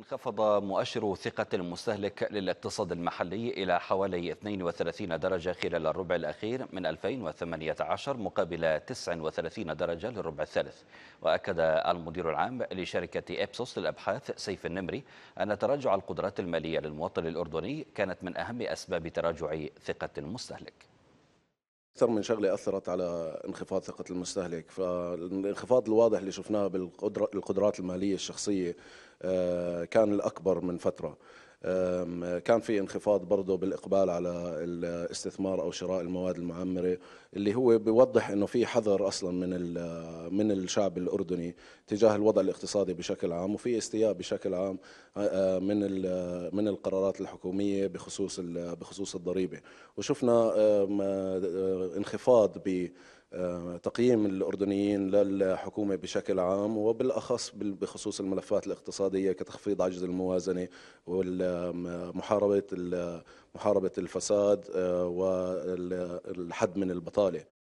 انخفض مؤشر ثقة المستهلك للاقتصاد المحلي إلى حوالي 32 درجة خلال الربع الأخير من 2018 مقابل 39 درجة للربع الثالث وأكد المدير العام لشركة إبسوس للأبحاث سيف النمري أن تراجع القدرات المالية للمواطن الأردني كانت من أهم أسباب تراجع ثقة المستهلك اكثر من شغله اثرت على انخفاض ثقه المستهلك فالانخفاض الواضح اللي شفناه بالقدرات الماليه الشخصيه آه، كان الاكبر من فتره كان في انخفاض برضه بالاقبال على الاستثمار او شراء المواد المعمره اللي هو بيوضح انه في حذر اصلا من من الشعب الاردني تجاه الوضع الاقتصادي بشكل عام وفي استياء بشكل عام من من القرارات الحكوميه بخصوص بخصوص الضريبه وشفنا انخفاض ب آه، تقييم الأردنيين للحكومة بشكل عام وبالأخص بخصوص الملفات الاقتصادية كتخفيض عجز الموازنة ومحاربة محاربة الفساد آه، والحد من البطالة